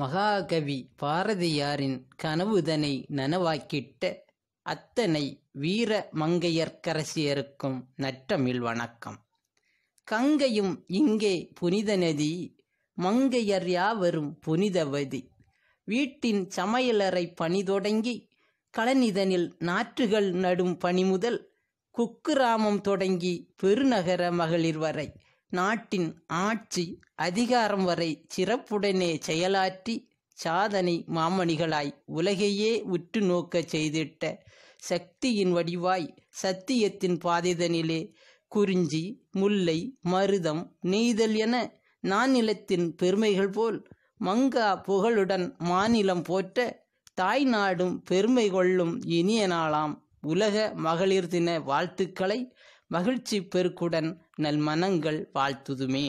மகாகவி பாரதியாரின் கனவுதனை நனவாக்கிட்ட அத்தனை வீர மங்கையர்க்கரசியருக்கும் நற்றமிழ் வணக்கம் கங்கையும் இங்கே புனித நதி மங்கையர் யாவரும் புனிதவதி வீட்டின் சமையலறை பணி தொடங்கி களனிதனில் நாற்றுகள் நடும் பணி முதல் குக்கிராமம் தொடங்கி பெருநகர மகளிர் வரை நாட்டின் ஆட்சி அதிகாரம் வரை சிறப்புடனே செயலாற்றி சாதனை மாமணிகளாய் உலகையே உற்று நோக்க செய்திட்ட சக்தியின் வடிவாய் சத்தியத்தின் பாதைதனிலே குறிஞ்சி முல்லை மருதம் நெய்தல் என நாநிலத்தின் பெருமைகள் போல் மங்கா புகழுடன் மாநிலம் போற்ற தாய் நாடும் பெருமை கொள்ளும் இனிய நாளாம் உலக மகளிர் தின வாழ்த்துக்களை மகிழ்ச்சி பெருக்குடன் நல் மனங்கள் வாழ்த்துதுமே